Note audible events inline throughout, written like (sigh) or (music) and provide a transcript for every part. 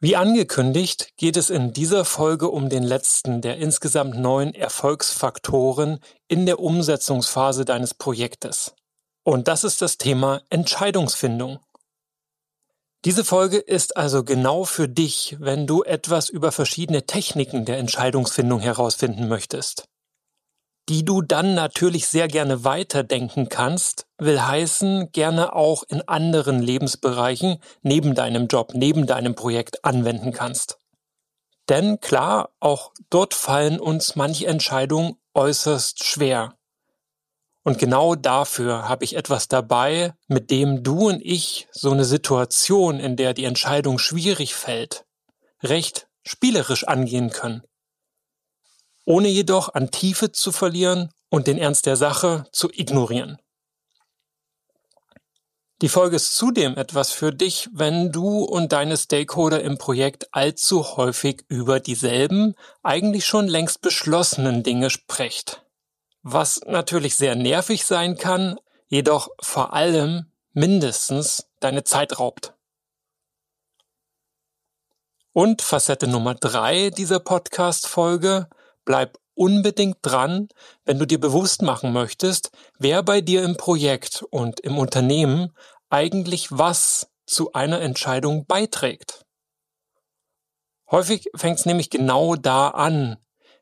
Wie angekündigt geht es in dieser Folge um den letzten der insgesamt neun Erfolgsfaktoren in der Umsetzungsphase deines Projektes. Und das ist das Thema Entscheidungsfindung. Diese Folge ist also genau für dich, wenn du etwas über verschiedene Techniken der Entscheidungsfindung herausfinden möchtest die du dann natürlich sehr gerne weiterdenken kannst, will heißen, gerne auch in anderen Lebensbereichen neben deinem Job, neben deinem Projekt anwenden kannst. Denn klar, auch dort fallen uns manche Entscheidungen äußerst schwer. Und genau dafür habe ich etwas dabei, mit dem du und ich so eine Situation, in der die Entscheidung schwierig fällt, recht spielerisch angehen können ohne jedoch an Tiefe zu verlieren und den Ernst der Sache zu ignorieren. Die Folge ist zudem etwas für dich, wenn du und deine Stakeholder im Projekt allzu häufig über dieselben, eigentlich schon längst beschlossenen Dinge sprecht. Was natürlich sehr nervig sein kann, jedoch vor allem mindestens deine Zeit raubt. Und Facette Nummer drei dieser Podcast-Folge, Bleib unbedingt dran, wenn du dir bewusst machen möchtest, wer bei dir im Projekt und im Unternehmen eigentlich was zu einer Entscheidung beiträgt. Häufig fängt es nämlich genau da an.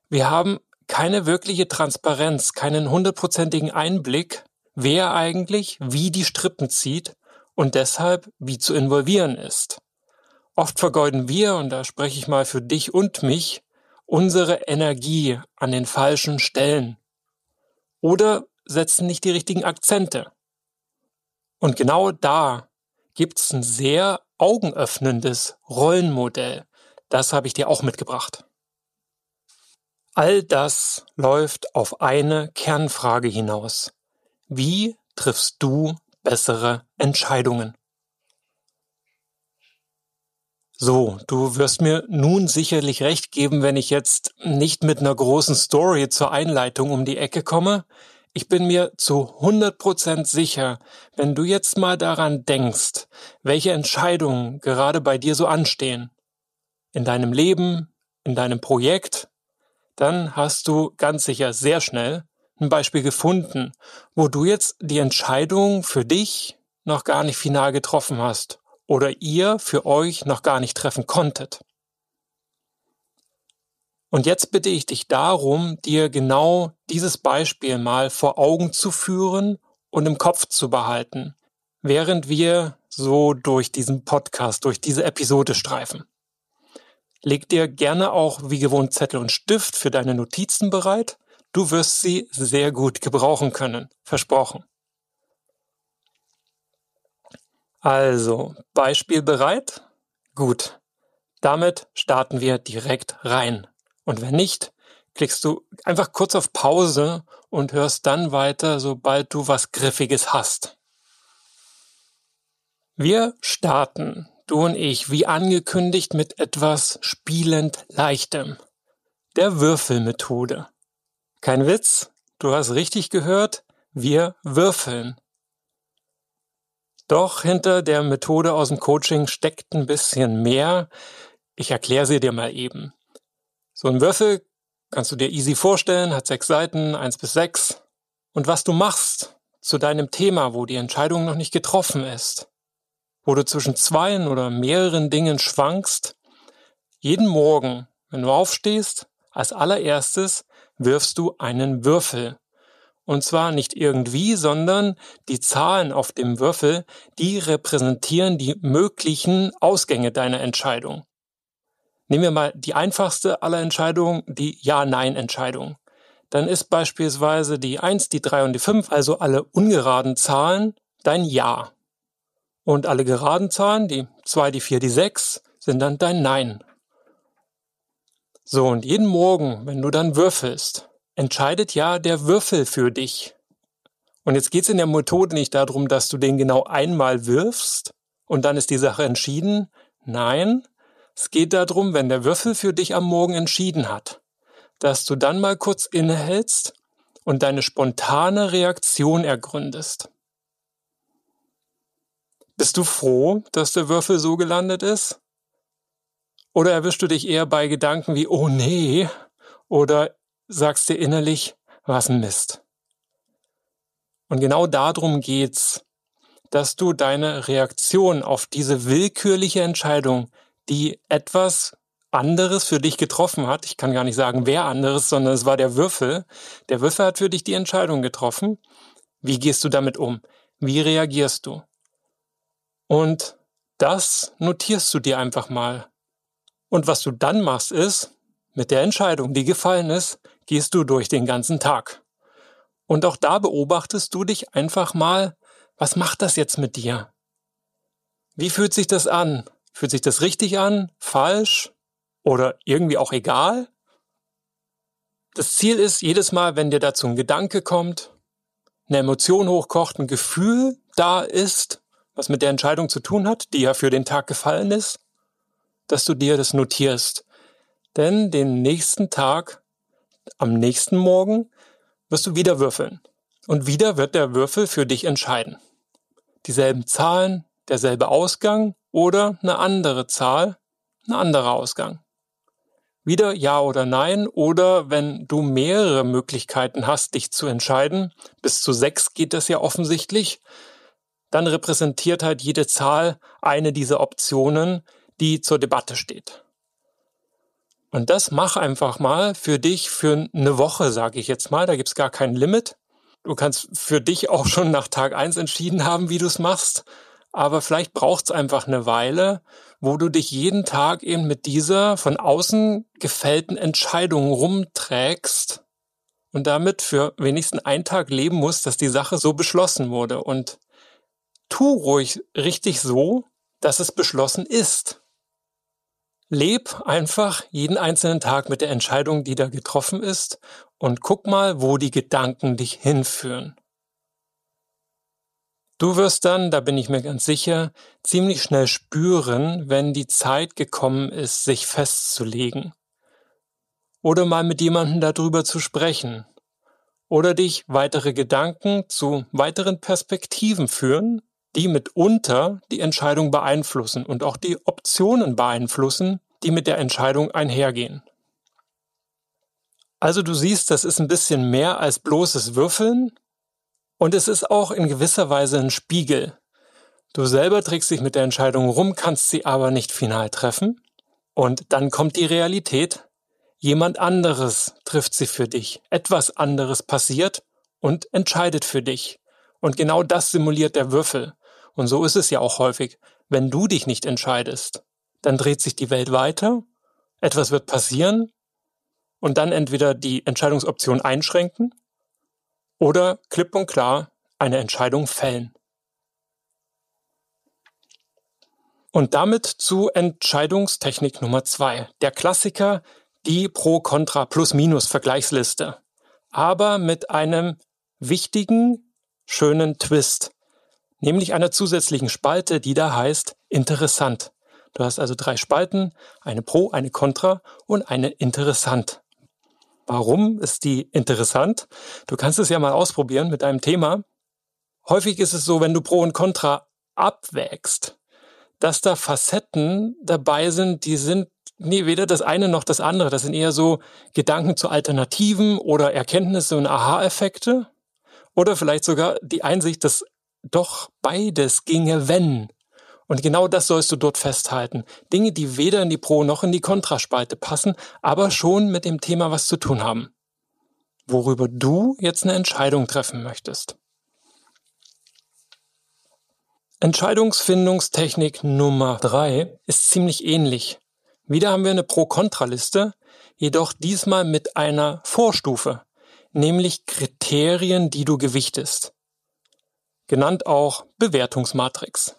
Wir haben keine wirkliche Transparenz, keinen hundertprozentigen Einblick, wer eigentlich wie die Strippen zieht und deshalb wie zu involvieren ist. Oft vergeuden wir, und da spreche ich mal für dich und mich, unsere Energie an den falschen Stellen oder setzen nicht die richtigen Akzente. Und genau da gibt es ein sehr augenöffnendes Rollenmodell. Das habe ich dir auch mitgebracht. All das läuft auf eine Kernfrage hinaus. Wie triffst du bessere Entscheidungen? So, du wirst mir nun sicherlich recht geben, wenn ich jetzt nicht mit einer großen Story zur Einleitung um die Ecke komme. Ich bin mir zu 100% sicher, wenn du jetzt mal daran denkst, welche Entscheidungen gerade bei dir so anstehen, in deinem Leben, in deinem Projekt, dann hast du ganz sicher sehr schnell ein Beispiel gefunden, wo du jetzt die Entscheidung für dich noch gar nicht final getroffen hast oder ihr für euch noch gar nicht treffen konntet. Und jetzt bitte ich dich darum, dir genau dieses Beispiel mal vor Augen zu führen und im Kopf zu behalten, während wir so durch diesen Podcast, durch diese Episode streifen. Leg dir gerne auch wie gewohnt Zettel und Stift für deine Notizen bereit. Du wirst sie sehr gut gebrauchen können. Versprochen. Also, Beispiel bereit? Gut. Damit starten wir direkt rein. Und wenn nicht, klickst du einfach kurz auf Pause und hörst dann weiter, sobald du was Griffiges hast. Wir starten, du und ich, wie angekündigt mit etwas spielend Leichtem. Der Würfelmethode. Kein Witz, du hast richtig gehört, wir würfeln. Doch hinter der Methode aus dem Coaching steckt ein bisschen mehr. Ich erkläre sie dir mal eben. So ein Würfel kannst du dir easy vorstellen, hat sechs Seiten, eins bis sechs. Und was du machst zu deinem Thema, wo die Entscheidung noch nicht getroffen ist, wo du zwischen zweien oder mehreren Dingen schwankst, jeden Morgen, wenn du aufstehst, als allererstes wirfst du einen Würfel. Und zwar nicht irgendwie, sondern die Zahlen auf dem Würfel, die repräsentieren die möglichen Ausgänge deiner Entscheidung. Nehmen wir mal die einfachste aller Entscheidungen, die Ja-Nein-Entscheidung. Dann ist beispielsweise die 1, die 3 und die 5, also alle ungeraden Zahlen, dein Ja. Und alle geraden Zahlen, die 2, die 4, die 6, sind dann dein Nein. So, und jeden Morgen, wenn du dann würfelst, entscheidet ja der Würfel für dich. Und jetzt geht es in der Methode nicht darum, dass du den genau einmal wirfst und dann ist die Sache entschieden. Nein, es geht darum, wenn der Würfel für dich am Morgen entschieden hat, dass du dann mal kurz innehältst und deine spontane Reaktion ergründest. Bist du froh, dass der Würfel so gelandet ist? Oder erwischst du dich eher bei Gedanken wie, oh nee, oder sagst dir innerlich, was ein Mist. Und genau darum geht's, dass du deine Reaktion auf diese willkürliche Entscheidung, die etwas anderes für dich getroffen hat, ich kann gar nicht sagen, wer anderes, sondern es war der Würfel, der Würfel hat für dich die Entscheidung getroffen. Wie gehst du damit um? Wie reagierst du? Und das notierst du dir einfach mal. Und was du dann machst ist, mit der Entscheidung, die gefallen ist, gehst du durch den ganzen Tag. Und auch da beobachtest du dich einfach mal, was macht das jetzt mit dir? Wie fühlt sich das an? Fühlt sich das richtig an? Falsch? Oder irgendwie auch egal? Das Ziel ist, jedes Mal, wenn dir dazu ein Gedanke kommt, eine Emotion hochkocht, ein Gefühl da ist, was mit der Entscheidung zu tun hat, die ja für den Tag gefallen ist, dass du dir das notierst. Denn den nächsten Tag am nächsten Morgen wirst du wieder würfeln. Und wieder wird der Würfel für dich entscheiden. Dieselben Zahlen, derselbe Ausgang oder eine andere Zahl, ein anderer Ausgang. Wieder Ja oder Nein oder wenn du mehrere Möglichkeiten hast, dich zu entscheiden, bis zu sechs geht das ja offensichtlich, dann repräsentiert halt jede Zahl eine dieser Optionen, die zur Debatte steht. Und das mach einfach mal für dich für eine Woche, sage ich jetzt mal. Da gibt's gar kein Limit. Du kannst für dich auch (laughs) schon nach Tag eins entschieden haben, wie du's machst. Aber vielleicht braucht's einfach eine Weile, wo du dich jeden Tag eben mit dieser von außen gefällten Entscheidung rumträgst und damit für wenigstens einen Tag leben musst, dass die Sache so beschlossen wurde. Und tu ruhig richtig so, dass es beschlossen ist. Leb einfach jeden einzelnen Tag mit der Entscheidung, die da getroffen ist und guck mal, wo die Gedanken dich hinführen. Du wirst dann, da bin ich mir ganz sicher, ziemlich schnell spüren, wenn die Zeit gekommen ist, sich festzulegen. Oder mal mit jemandem darüber zu sprechen. Oder dich weitere Gedanken zu weiteren Perspektiven führen die mitunter die Entscheidung beeinflussen und auch die Optionen beeinflussen, die mit der Entscheidung einhergehen. Also du siehst, das ist ein bisschen mehr als bloßes Würfeln und es ist auch in gewisser Weise ein Spiegel. Du selber trägst dich mit der Entscheidung rum, kannst sie aber nicht final treffen und dann kommt die Realität. Jemand anderes trifft sie für dich. Etwas anderes passiert und entscheidet für dich. Und genau das simuliert der Würfel. Und so ist es ja auch häufig. Wenn du dich nicht entscheidest, dann dreht sich die Welt weiter, etwas wird passieren und dann entweder die Entscheidungsoption einschränken oder klipp und klar eine Entscheidung fällen. Und damit zu Entscheidungstechnik Nummer zwei, der Klassiker, die Pro-Kontra-Plus-Minus-Vergleichsliste, aber mit einem wichtigen, schönen Twist nämlich einer zusätzlichen Spalte, die da heißt interessant. Du hast also drei Spalten, eine Pro, eine Contra und eine interessant. Warum ist die interessant? Du kannst es ja mal ausprobieren mit einem Thema. Häufig ist es so, wenn du Pro und Contra abwägst, dass da Facetten dabei sind, die sind nee, weder das eine noch das andere. Das sind eher so Gedanken zu Alternativen oder Erkenntnisse und Aha-Effekte. Oder vielleicht sogar die Einsicht, dass doch beides ginge, wenn. Und genau das sollst du dort festhalten. Dinge, die weder in die Pro- noch in die Kontraspalte passen, aber schon mit dem Thema was zu tun haben. Worüber du jetzt eine Entscheidung treffen möchtest. Entscheidungsfindungstechnik Nummer drei ist ziemlich ähnlich. Wieder haben wir eine Pro-Kontra-Liste, jedoch diesmal mit einer Vorstufe, nämlich Kriterien, die du gewichtest genannt auch Bewertungsmatrix.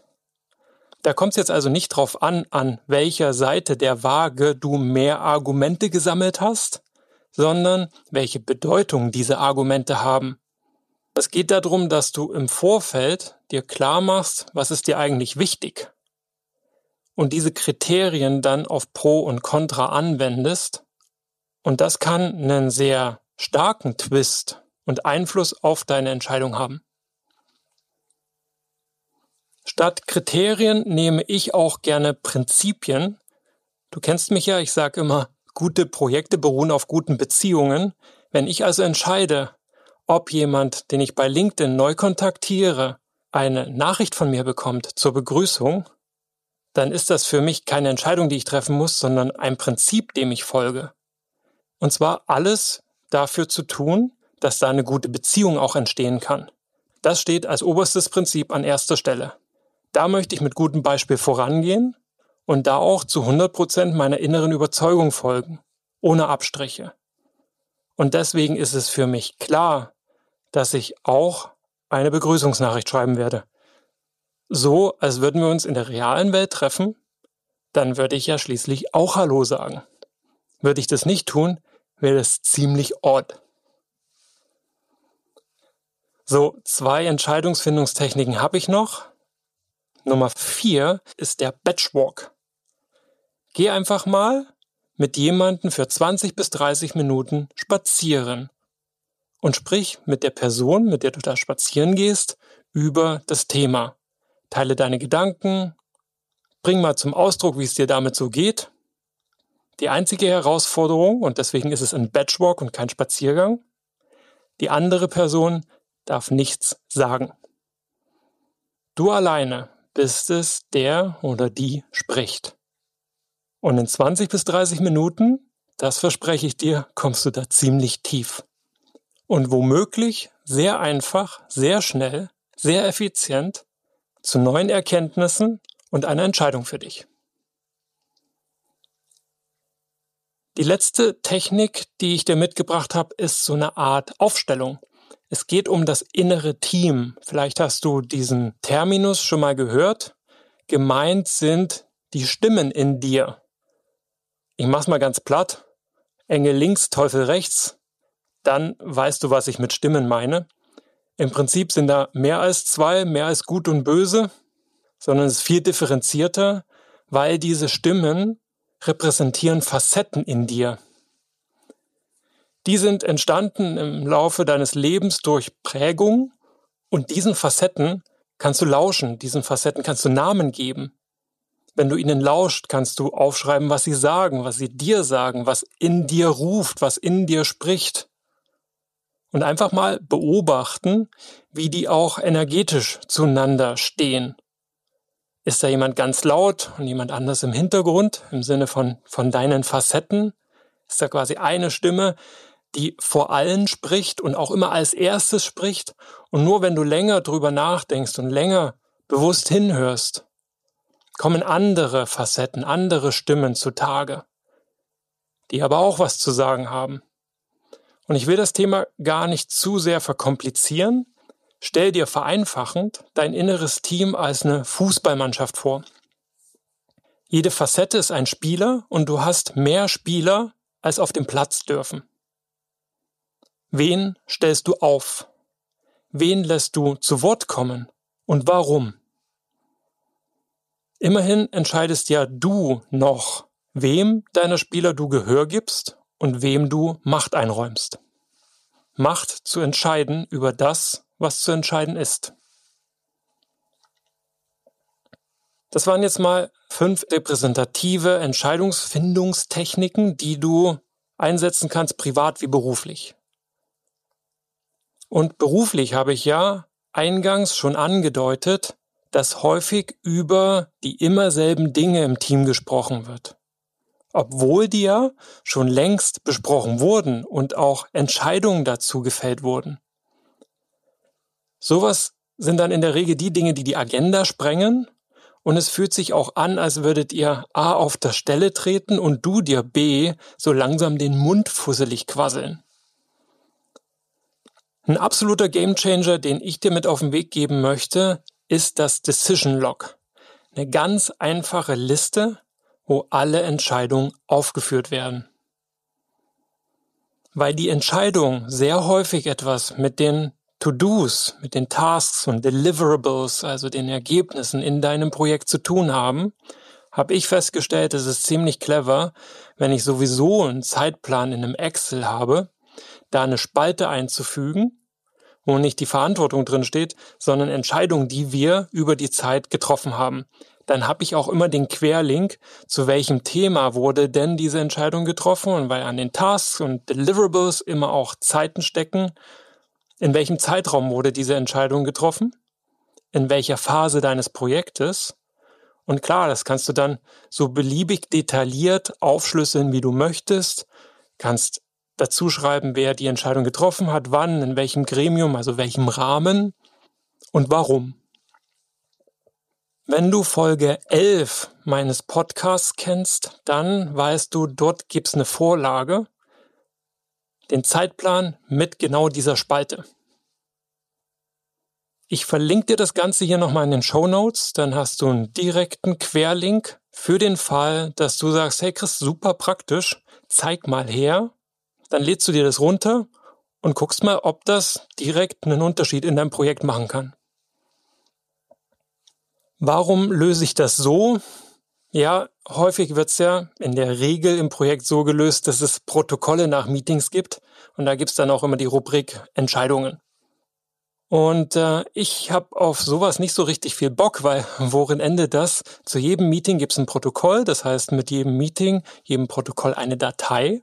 Da kommt es jetzt also nicht drauf an, an welcher Seite der Waage du mehr Argumente gesammelt hast, sondern welche Bedeutung diese Argumente haben. Es geht darum, dass du im Vorfeld dir klar machst, was ist dir eigentlich wichtig und diese Kriterien dann auf Pro und Contra anwendest. Und das kann einen sehr starken Twist und Einfluss auf deine Entscheidung haben. Statt Kriterien nehme ich auch gerne Prinzipien. Du kennst mich ja, ich sage immer, gute Projekte beruhen auf guten Beziehungen. Wenn ich also entscheide, ob jemand, den ich bei LinkedIn neu kontaktiere, eine Nachricht von mir bekommt zur Begrüßung, dann ist das für mich keine Entscheidung, die ich treffen muss, sondern ein Prinzip, dem ich folge. Und zwar alles dafür zu tun, dass da eine gute Beziehung auch entstehen kann. Das steht als oberstes Prinzip an erster Stelle. Da möchte ich mit gutem Beispiel vorangehen und da auch zu 100 meiner inneren Überzeugung folgen, ohne Abstriche. Und deswegen ist es für mich klar, dass ich auch eine Begrüßungsnachricht schreiben werde. So, als würden wir uns in der realen Welt treffen, dann würde ich ja schließlich auch Hallo sagen. Würde ich das nicht tun, wäre das ziemlich odd. So, zwei Entscheidungsfindungstechniken habe ich noch. Nummer vier ist der Batchwalk. Geh einfach mal mit jemandem für 20 bis 30 Minuten spazieren und sprich mit der Person, mit der du da spazieren gehst, über das Thema. Teile deine Gedanken, bring mal zum Ausdruck, wie es dir damit so geht. Die einzige Herausforderung, und deswegen ist es ein Batchwalk und kein Spaziergang, die andere Person darf nichts sagen. Du alleine ist es, der oder die spricht. Und in 20 bis 30 Minuten, das verspreche ich dir, kommst du da ziemlich tief. Und womöglich sehr einfach, sehr schnell, sehr effizient zu neuen Erkenntnissen und einer Entscheidung für dich. Die letzte Technik, die ich dir mitgebracht habe, ist so eine Art Aufstellung. Es geht um das innere Team. Vielleicht hast du diesen Terminus schon mal gehört. Gemeint sind die Stimmen in dir. Ich mach's mal ganz platt. Engel links, Teufel rechts. Dann weißt du, was ich mit Stimmen meine. Im Prinzip sind da mehr als zwei, mehr als gut und böse, sondern es ist viel differenzierter, weil diese Stimmen repräsentieren Facetten in dir. Die sind entstanden im Laufe deines Lebens durch Prägung und diesen Facetten kannst du lauschen, diesen Facetten kannst du Namen geben. Wenn du ihnen lauscht, kannst du aufschreiben, was sie sagen, was sie dir sagen, was in dir ruft, was in dir spricht. Und einfach mal beobachten, wie die auch energetisch zueinander stehen. Ist da jemand ganz laut und jemand anders im Hintergrund, im Sinne von, von deinen Facetten? Ist da quasi eine Stimme, die vor allen spricht und auch immer als erstes spricht. Und nur wenn du länger drüber nachdenkst und länger bewusst hinhörst, kommen andere Facetten, andere Stimmen zutage, die aber auch was zu sagen haben. Und ich will das Thema gar nicht zu sehr verkomplizieren. Stell dir vereinfachend dein inneres Team als eine Fußballmannschaft vor. Jede Facette ist ein Spieler und du hast mehr Spieler, als auf dem Platz dürfen. Wen stellst du auf? Wen lässt du zu Wort kommen und warum? Immerhin entscheidest ja du noch, wem deiner Spieler du Gehör gibst und wem du Macht einräumst. Macht zu entscheiden über das, was zu entscheiden ist. Das waren jetzt mal fünf repräsentative Entscheidungsfindungstechniken, die du einsetzen kannst, privat wie beruflich. Und beruflich habe ich ja eingangs schon angedeutet, dass häufig über die immer selben Dinge im Team gesprochen wird. Obwohl die ja schon längst besprochen wurden und auch Entscheidungen dazu gefällt wurden. Sowas sind dann in der Regel die Dinge, die die Agenda sprengen und es fühlt sich auch an, als würdet ihr A auf der Stelle treten und du dir B so langsam den Mund fusselig quasseln. Ein absoluter Gamechanger, den ich dir mit auf den Weg geben möchte, ist das Decision Log. Eine ganz einfache Liste, wo alle Entscheidungen aufgeführt werden. Weil die Entscheidungen sehr häufig etwas mit den To-Dos, mit den Tasks und Deliverables, also den Ergebnissen in deinem Projekt zu tun haben, habe ich festgestellt, es ist ziemlich clever, wenn ich sowieso einen Zeitplan in einem Excel habe, da eine Spalte einzufügen, wo nicht die Verantwortung drin steht, sondern Entscheidungen, die wir über die Zeit getroffen haben. Dann habe ich auch immer den Querlink, zu welchem Thema wurde denn diese Entscheidung getroffen und weil an den Tasks und Deliverables immer auch Zeiten stecken, in welchem Zeitraum wurde diese Entscheidung getroffen, in welcher Phase deines Projektes und klar, das kannst du dann so beliebig detailliert aufschlüsseln, wie du möchtest. Kannst dazu schreiben, wer die Entscheidung getroffen hat, wann, in welchem Gremium, also welchem Rahmen und warum. Wenn du Folge 11 meines Podcasts kennst, dann weißt du, dort gibt's eine Vorlage, den Zeitplan mit genau dieser Spalte. Ich verlinke dir das Ganze hier nochmal in den Show Notes, dann hast du einen direkten Querlink für den Fall, dass du sagst, hey Chris, super praktisch, zeig mal her, dann lädst du dir das runter und guckst mal, ob das direkt einen Unterschied in deinem Projekt machen kann. Warum löse ich das so? Ja, häufig wird's ja in der Regel im Projekt so gelöst, dass es Protokolle nach Meetings gibt und da gibt's dann auch immer die Rubrik Entscheidungen. Und äh, ich habe auf sowas nicht so richtig viel Bock, weil (laughs) worin endet das? Zu jedem Meeting gibt's ein Protokoll, das heißt mit jedem Meeting, jedem Protokoll eine Datei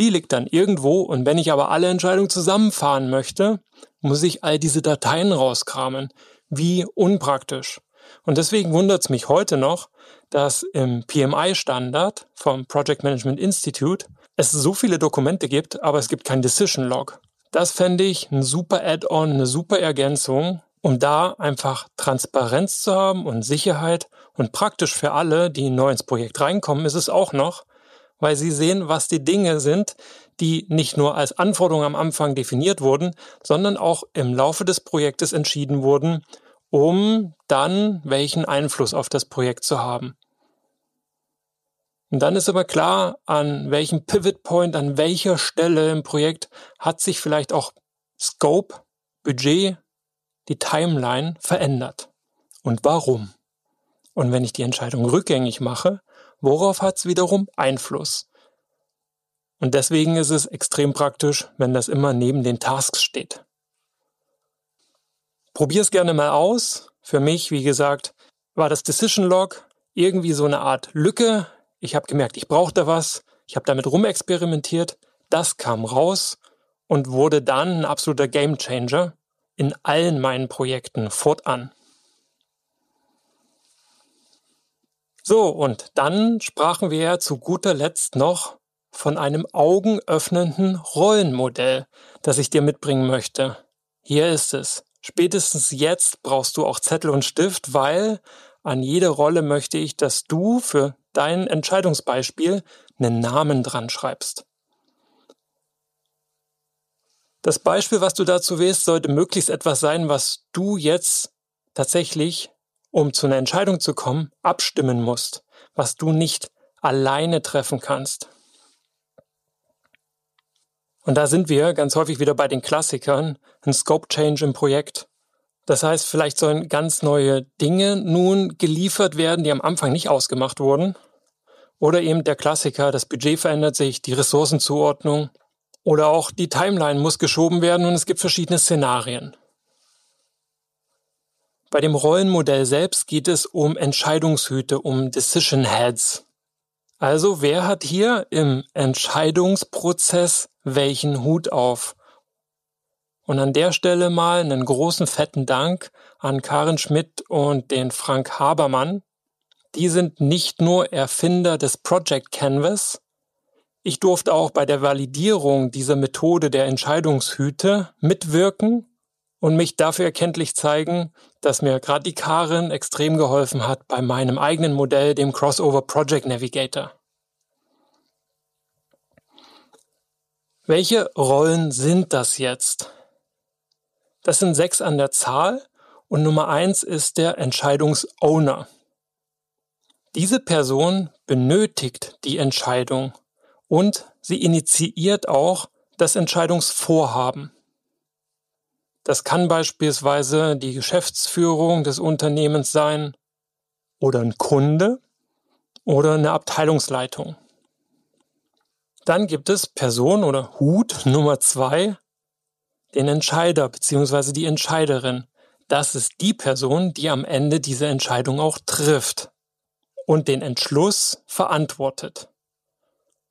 die liegt dann irgendwo und wenn ich aber alle Entscheidungen zusammenfahren möchte, muss ich all diese Dateien rauskramen. Wie unpraktisch. Und deswegen wundert es mich heute noch, dass im PMI-Standard vom Project Management Institute es so viele Dokumente gibt, aber es gibt kein Decision Log. Das fände ich ein super Add-on, eine super Ergänzung, um da einfach Transparenz zu haben und Sicherheit. Und praktisch für alle, die neu ins Projekt reinkommen, ist es auch noch, weil sie sehen, was die Dinge sind, die nicht nur als Anforderung am Anfang definiert wurden, sondern auch im Laufe des Projektes entschieden wurden, um dann welchen Einfluss auf das Projekt zu haben. Und dann ist aber klar, an welchem Pivot Point, an welcher Stelle im Projekt hat sich vielleicht auch Scope, Budget, die Timeline verändert und warum. Und wenn ich die Entscheidung rückgängig mache, worauf hat es wiederum Einfluss? Und deswegen ist es extrem praktisch, wenn das immer neben den Tasks steht. Probier es gerne mal aus. Für mich, wie gesagt, war das Decision Log irgendwie so eine Art Lücke. Ich habe gemerkt, ich brauche da was. Ich habe damit rumexperimentiert. Das kam raus und wurde dann ein absoluter Game Changer in allen meinen Projekten fortan. So, und dann sprachen wir ja zu guter Letzt noch von einem augenöffnenden Rollenmodell, das ich dir mitbringen möchte. Hier ist es. Spätestens jetzt brauchst du auch Zettel und Stift, weil an jede Rolle möchte ich, dass du für dein Entscheidungsbeispiel einen Namen dran schreibst. Das Beispiel, was du dazu wählst, sollte möglichst etwas sein, was du jetzt tatsächlich um zu einer Entscheidung zu kommen, abstimmen musst, was du nicht alleine treffen kannst. Und da sind wir ganz häufig wieder bei den Klassikern, ein Scope Change im Projekt. Das heißt, vielleicht sollen ganz neue Dinge nun geliefert werden, die am Anfang nicht ausgemacht wurden. Oder eben der Klassiker, das Budget verändert sich, die Ressourcenzuordnung oder auch die Timeline muss geschoben werden und es gibt verschiedene Szenarien. Bei dem Rollenmodell selbst geht es um Entscheidungshüte, um Decision Heads. Also wer hat hier im Entscheidungsprozess welchen Hut auf? Und an der Stelle mal einen großen fetten Dank an Karin Schmidt und den Frank Habermann. Die sind nicht nur Erfinder des Project Canvas. Ich durfte auch bei der Validierung dieser Methode der Entscheidungshüte mitwirken und mich dafür erkenntlich zeigen, dass mir gerade die Karin extrem geholfen hat bei meinem eigenen Modell, dem Crossover Project Navigator. Welche Rollen sind das jetzt? Das sind sechs an der Zahl und Nummer eins ist der Entscheidungsowner. Diese Person benötigt die Entscheidung und sie initiiert auch das Entscheidungsvorhaben. Das kann beispielsweise die Geschäftsführung des Unternehmens sein oder ein Kunde oder eine Abteilungsleitung. Dann gibt es Person oder Hut Nummer zwei, den Entscheider bzw. die Entscheiderin. Das ist die Person, die am Ende diese Entscheidung auch trifft und den Entschluss verantwortet.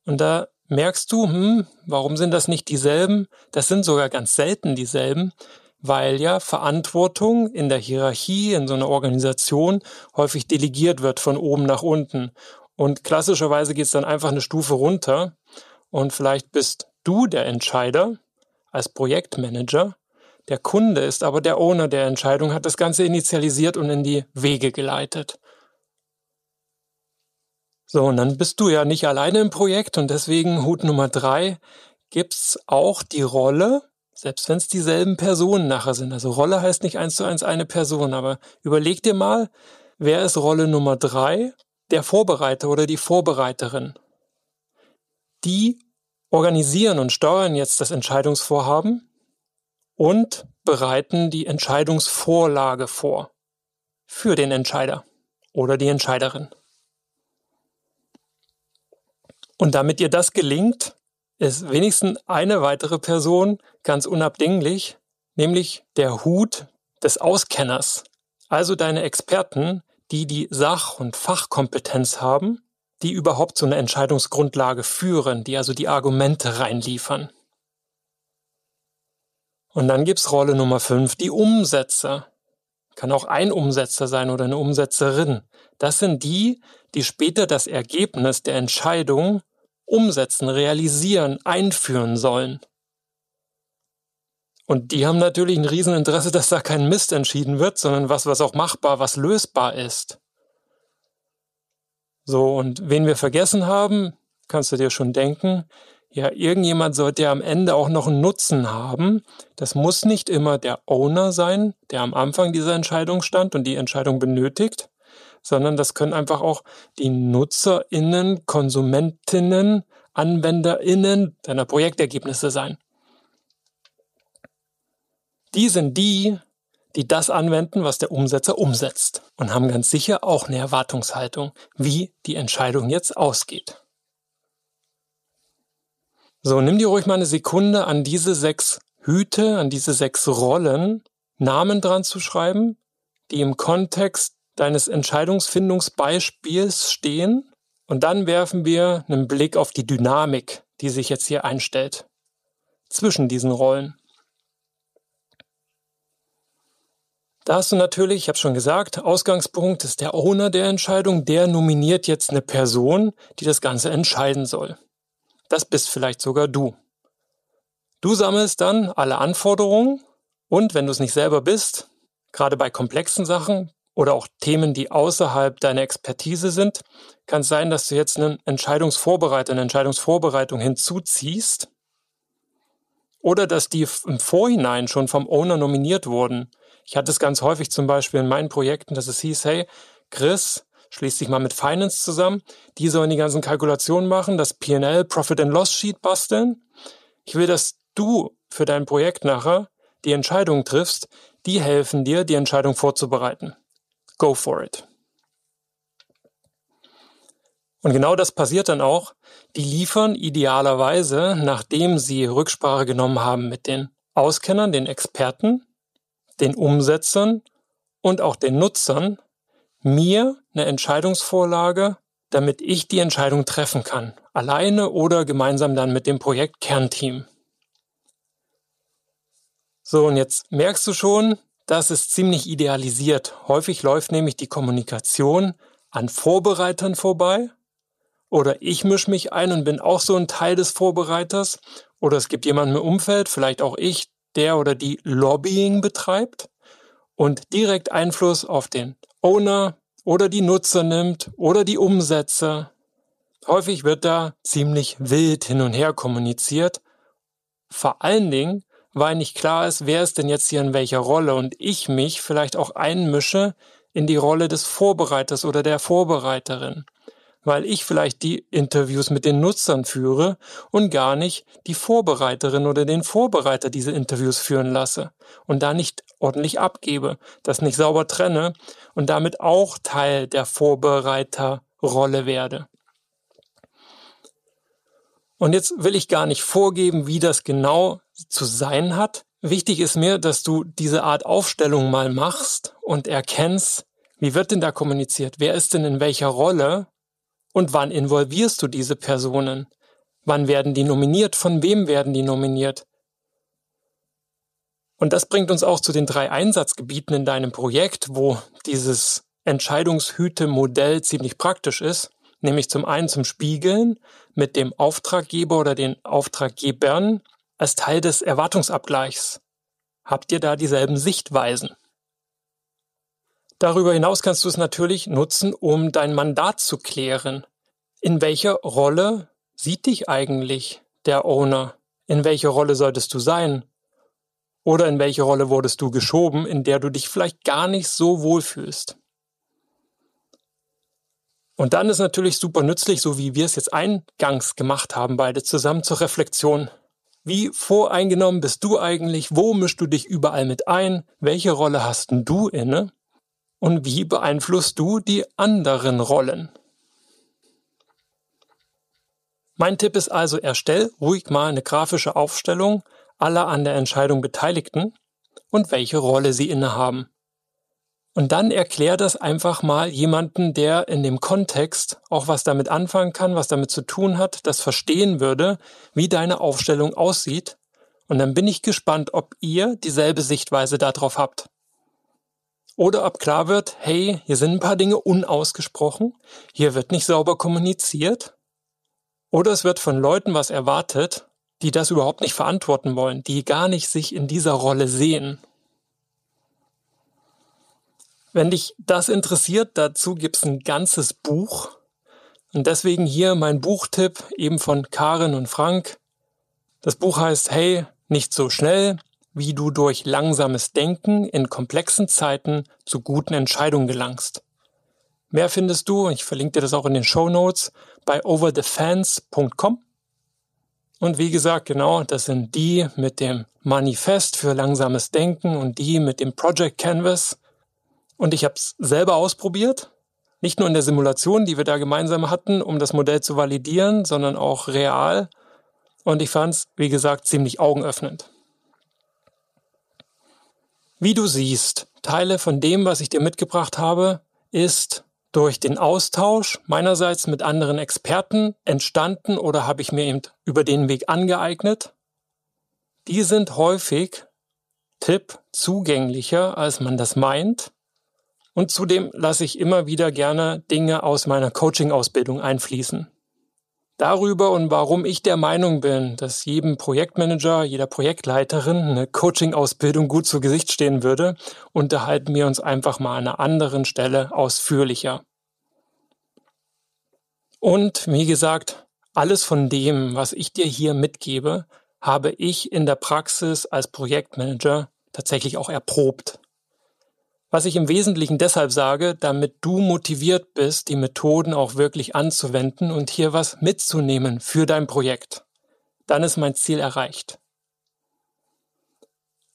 Und da merkst du, hm, warum sind das nicht dieselben? Das sind sogar ganz selten dieselben, weil ja Verantwortung in der Hierarchie, in so einer Organisation häufig delegiert wird von oben nach unten. Und klassischerweise geht es dann einfach eine Stufe runter und vielleicht bist du der Entscheider als Projektmanager. Der Kunde ist aber der Owner der Entscheidung, hat das Ganze initialisiert und in die Wege geleitet. So, und dann bist du ja nicht alleine im Projekt und deswegen Hut Nummer drei gibt's auch die Rolle, selbst wenn es dieselben Personen nachher sind. Also Rolle heißt nicht eins zu eins eine Person, aber überleg dir mal, wer ist Rolle Nummer drei? Der Vorbereiter oder die Vorbereiterin. Die organisieren und steuern jetzt das Entscheidungsvorhaben und bereiten die Entscheidungsvorlage vor für den Entscheider oder die Entscheiderin. Und damit ihr das gelingt, ist wenigstens eine weitere Person ganz unabdinglich, nämlich der Hut des Auskenners. Also deine Experten, die die Sach- und Fachkompetenz haben, die überhaupt so eine Entscheidungsgrundlage führen, die also die Argumente reinliefern. Und dann gibt's Rolle Nummer 5, die Umsetzer. Kann auch ein Umsetzer sein oder eine Umsetzerin. Das sind die, die später das Ergebnis der Entscheidung umsetzen, realisieren, einführen sollen. Und die haben natürlich ein Rieseninteresse, dass da kein Mist entschieden wird, sondern was, was auch machbar, was lösbar ist. So, und wen wir vergessen haben, kannst du dir schon denken, ja, irgendjemand sollte ja am Ende auch noch einen Nutzen haben. Das muss nicht immer der Owner sein, der am Anfang dieser Entscheidung stand und die Entscheidung benötigt, sondern das können einfach auch die NutzerInnen, KonsumentInnen, AnwenderInnen deiner Projektergebnisse sein. Die sind die, die das anwenden, was der Umsetzer umsetzt und haben ganz sicher auch eine Erwartungshaltung, wie die Entscheidung jetzt ausgeht. So, nimm dir ruhig mal eine Sekunde an diese sechs Hüte, an diese sechs Rollen Namen dran zu schreiben, die im Kontext deines Entscheidungsfindungsbeispiels stehen und dann werfen wir einen Blick auf die Dynamik, die sich jetzt hier einstellt zwischen diesen Rollen. Da hast du natürlich, ich habe schon gesagt, Ausgangspunkt ist der Owner der Entscheidung, der nominiert jetzt eine Person, die das Ganze entscheiden soll. Das bist vielleicht sogar du. Du sammelst dann alle Anforderungen und wenn du es nicht selber bist, gerade bei komplexen Sachen, oder auch Themen, die außerhalb deiner Expertise sind, kann es sein, dass du jetzt einen Entscheidungsvorbereiter, eine Entscheidungsvorbereitung hinzuziehst oder dass die im Vorhinein schon vom Owner nominiert wurden. Ich hatte es ganz häufig zum Beispiel in meinen Projekten, dass es hieß, hey, Chris, schließ dich mal mit Finance zusammen, die sollen die ganzen Kalkulationen machen, das P&L, Profit and Loss Sheet basteln. Ich will, dass du für dein Projekt nachher die Entscheidung triffst, die helfen dir, die Entscheidung vorzubereiten. Go for it. Und genau das passiert dann auch. Die liefern idealerweise, nachdem sie Rücksprache genommen haben mit den Auskennern, den Experten, den Umsetzern und auch den Nutzern, mir eine Entscheidungsvorlage, damit ich die Entscheidung treffen kann. Alleine oder gemeinsam dann mit dem Projektkernteam. So, und jetzt merkst du schon, das ist ziemlich idealisiert. Häufig läuft nämlich die Kommunikation an Vorbereitern vorbei oder ich mische mich ein und bin auch so ein Teil des Vorbereiters oder es gibt jemanden im Umfeld, vielleicht auch ich, der oder die Lobbying betreibt und direkt Einfluss auf den Owner oder die Nutzer nimmt oder die Umsätze. Häufig wird da ziemlich wild hin und her kommuniziert. Vor allen Dingen, weil nicht klar ist, wer ist denn jetzt hier in welcher Rolle und ich mich vielleicht auch einmische in die Rolle des Vorbereiters oder der Vorbereiterin, weil ich vielleicht die Interviews mit den Nutzern führe und gar nicht die Vorbereiterin oder den Vorbereiter diese Interviews führen lasse und da nicht ordentlich abgebe, das nicht sauber trenne und damit auch Teil der Vorbereiterrolle werde. Und jetzt will ich gar nicht vorgeben, wie das genau zu sein hat. Wichtig ist mir, dass du diese Art Aufstellung mal machst und erkennst, wie wird denn da kommuniziert? Wer ist denn in welcher Rolle? Und wann involvierst du diese Personen? Wann werden die nominiert? Von wem werden die nominiert? Und das bringt uns auch zu den drei Einsatzgebieten in deinem Projekt, wo dieses Entscheidungshüte-Modell ziemlich praktisch ist, nämlich zum einen zum Spiegeln mit dem Auftraggeber oder den Auftraggebern als Teil des Erwartungsabgleichs. Habt ihr da dieselben Sichtweisen? Darüber hinaus kannst du es natürlich nutzen, um dein Mandat zu klären. In welcher Rolle sieht dich eigentlich der Owner? In welcher Rolle solltest du sein? Oder in welche Rolle wurdest du geschoben, in der du dich vielleicht gar nicht so wohlfühlst? Und dann ist natürlich super nützlich, so wie wir es jetzt eingangs gemacht haben, beide zusammen zur Reflexion. Wie voreingenommen bist du eigentlich? Wo mischst du dich überall mit ein? Welche Rolle hast du inne? Und wie beeinflusst du die anderen Rollen? Mein Tipp ist also, erstell ruhig mal eine grafische Aufstellung aller an der Entscheidung Beteiligten und welche Rolle sie innehaben. Und dann erklär das einfach mal jemanden, der in dem Kontext auch was damit anfangen kann, was damit zu tun hat, das verstehen würde, wie deine Aufstellung aussieht. Und dann bin ich gespannt, ob ihr dieselbe Sichtweise darauf habt. Oder ob klar wird, hey, hier sind ein paar Dinge unausgesprochen, hier wird nicht sauber kommuniziert. Oder es wird von Leuten was erwartet, die das überhaupt nicht verantworten wollen, die gar nicht sich in dieser Rolle sehen wenn dich das interessiert, dazu gibt es ein ganzes Buch. Und deswegen hier mein Buchtipp eben von Karin und Frank. Das Buch heißt Hey, nicht so schnell, wie du durch langsames Denken in komplexen Zeiten zu guten Entscheidungen gelangst. Mehr findest du, ich verlinke dir das auch in den Show Notes, bei overthefans.com. Und wie gesagt, genau, das sind die mit dem Manifest für langsames Denken und die mit dem Project Canvas. Und ich habe es selber ausprobiert, nicht nur in der Simulation, die wir da gemeinsam hatten, um das Modell zu validieren, sondern auch real. Und ich fand es, wie gesagt, ziemlich augenöffnend. Wie du siehst, Teile von dem, was ich dir mitgebracht habe, ist durch den Austausch meinerseits mit anderen Experten entstanden oder habe ich mir eben über den Weg angeeignet. Die sind häufig Tipp zugänglicher, als man das meint und zudem lasse ich immer wieder gerne Dinge aus meiner Coaching-Ausbildung einfließen. Darüber und warum ich der Meinung bin, dass jedem Projektmanager, jeder Projektleiterin eine Coaching-Ausbildung gut zu Gesicht stehen würde, unterhalten wir uns einfach mal an einer anderen Stelle ausführlicher. Und wie gesagt, alles von dem, was ich dir hier mitgebe, habe ich in der Praxis als Projektmanager tatsächlich auch erprobt. Was ich im Wesentlichen deshalb sage, damit du motiviert bist, die Methoden auch wirklich anzuwenden und hier was mitzunehmen für dein Projekt. Dann ist mein Ziel erreicht.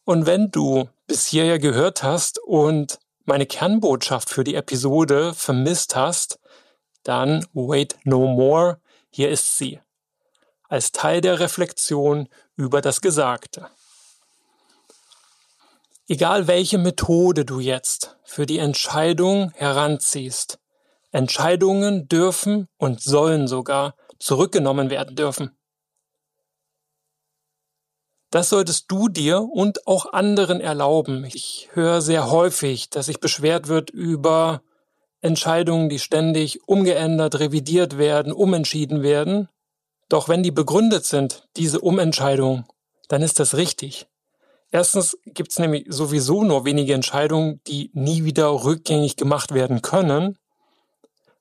Und wenn du bis hierher gehört hast und meine Kernbotschaft für die Episode vermisst hast, dann wait no more, hier ist sie. Als Teil der Reflexion über das Gesagte. Egal welche Methode du jetzt für die Entscheidung heranziehst, Entscheidungen dürfen und sollen sogar zurückgenommen werden dürfen. Das solltest du dir und auch anderen erlauben. Ich höre sehr häufig, dass sich beschwert wird über Entscheidungen, die ständig umgeändert, revidiert werden, umentschieden werden. Doch wenn die begründet sind, diese Umentscheidung, dann ist das richtig. Erstens gibt es nämlich sowieso nur wenige Entscheidungen, die nie wieder rückgängig gemacht werden können.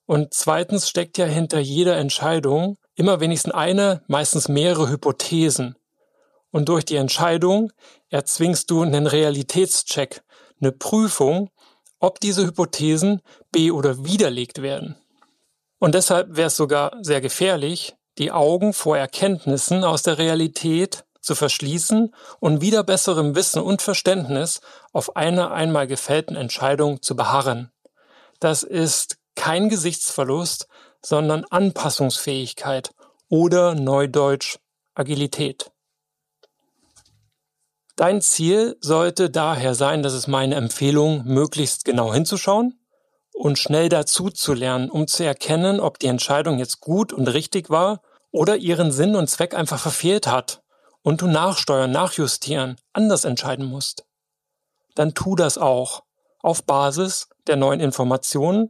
Und zweitens steckt ja hinter jeder Entscheidung immer wenigstens eine, meistens mehrere Hypothesen. Und durch die Entscheidung erzwingst du einen Realitätscheck, eine Prüfung, ob diese Hypothesen be- oder widerlegt werden. Und deshalb wäre es sogar sehr gefährlich, die Augen vor Erkenntnissen aus der Realität zu verschließen und wieder besserem Wissen und Verständnis auf einer einmal gefällten Entscheidung zu beharren. Das ist kein Gesichtsverlust, sondern Anpassungsfähigkeit oder neudeutsch Agilität. Dein Ziel sollte daher sein, dass es meine Empfehlung, möglichst genau hinzuschauen und schnell dazu zu lernen, um zu erkennen, ob die Entscheidung jetzt gut und richtig war oder ihren Sinn und Zweck einfach verfehlt hat und du nachsteuern, nachjustieren, anders entscheiden musst, dann tu das auch auf Basis der neuen Informationen,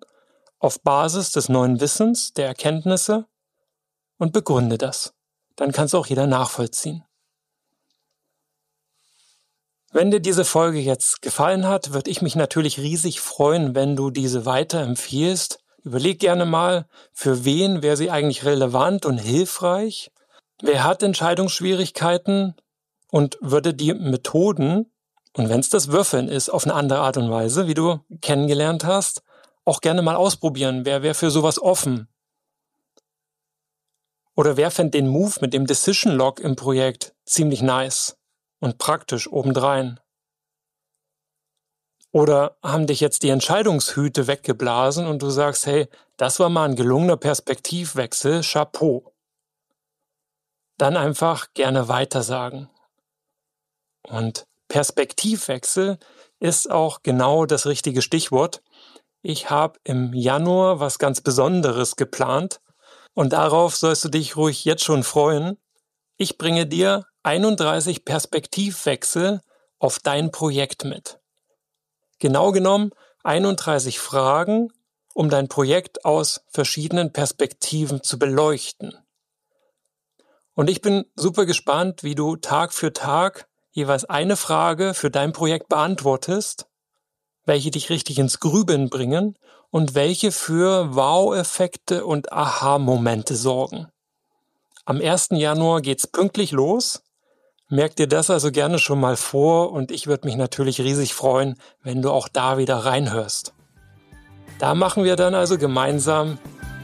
auf Basis des neuen Wissens, der Erkenntnisse und begründe das. Dann kannst du auch jeder nachvollziehen. Wenn dir diese Folge jetzt gefallen hat, würde ich mich natürlich riesig freuen, wenn du diese weiterempfiehlst. Überleg gerne mal, für wen wäre sie eigentlich relevant und hilfreich Wer hat Entscheidungsschwierigkeiten und würde die Methoden, und wenn es das Würfeln ist, auf eine andere Art und Weise, wie du kennengelernt hast, auch gerne mal ausprobieren. Wer wäre für sowas offen? Oder wer fände den Move mit dem Decision Log im Projekt ziemlich nice und praktisch obendrein? Oder haben dich jetzt die Entscheidungshüte weggeblasen und du sagst, hey, das war mal ein gelungener Perspektivwechsel, Chapeau dann einfach gerne weitersagen. Und Perspektivwechsel ist auch genau das richtige Stichwort. Ich habe im Januar was ganz Besonderes geplant und darauf sollst du dich ruhig jetzt schon freuen. Ich bringe dir 31 Perspektivwechsel auf dein Projekt mit. Genau genommen 31 Fragen, um dein Projekt aus verschiedenen Perspektiven zu beleuchten. Und ich bin super gespannt, wie du Tag für Tag jeweils eine Frage für dein Projekt beantwortest, welche dich richtig ins Grübeln bringen und welche für Wow-Effekte und Aha-Momente sorgen. Am 1. Januar geht's pünktlich los. Merk dir das also gerne schon mal vor und ich würde mich natürlich riesig freuen, wenn du auch da wieder reinhörst. Da machen wir dann also gemeinsam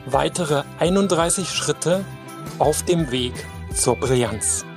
weitere 31 Schritte auf dem Weg 佐 brilliance。